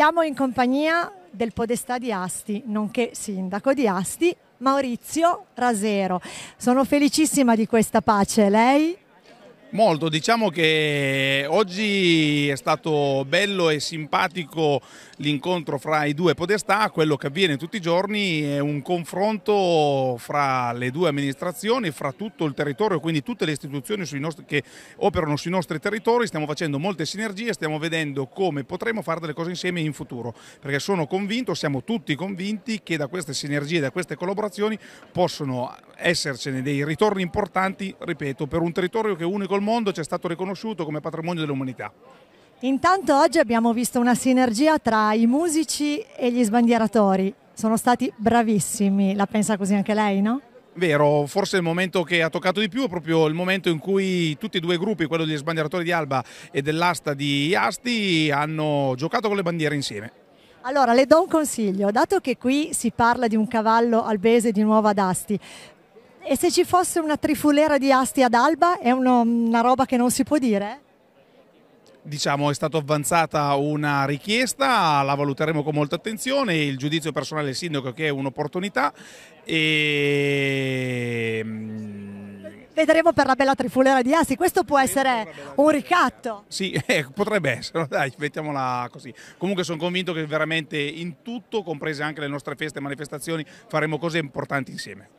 Siamo in compagnia del Podestà di Asti, nonché sindaco di Asti, Maurizio Rasero. Sono felicissima di questa pace, lei? Molto, diciamo che oggi è stato bello e simpatico l'incontro fra i due podestà, quello che avviene tutti i giorni è un confronto fra le due amministrazioni, fra tutto il territorio, quindi tutte le istituzioni nostri, che operano sui nostri territori, stiamo facendo molte sinergie, stiamo vedendo come potremo fare delle cose insieme in futuro, perché sono convinto, siamo tutti convinti che da queste sinergie, da queste collaborazioni possono essercene dei ritorni importanti, ripeto, per un territorio che è unico il mondo ci è stato riconosciuto come patrimonio dell'umanità. Intanto oggi abbiamo visto una sinergia tra i musici e gli sbandieratori. Sono stati bravissimi, la pensa così anche lei, no? Vero, forse il momento che ha toccato di più è proprio il momento in cui tutti e due i gruppi, quello degli sbandieratori di Alba e dell'asta di Asti, hanno giocato con le bandiere insieme. Allora, le do un consiglio, dato che qui si parla di un cavallo albese di nuovo ad Asti, e se ci fosse una trifulera di asti ad alba è uno, una roba che non si può dire? Diciamo è stata avanzata una richiesta, la valuteremo con molta attenzione, il giudizio personale del sindaco che è un'opportunità e... Mm, Vedremo per la bella trifulera di Asti, questo può essere un ricatto. Sì, eh, potrebbe essere, dai, mettiamola così. Comunque sono convinto che veramente in tutto, comprese anche le nostre feste e manifestazioni, faremo cose importanti insieme.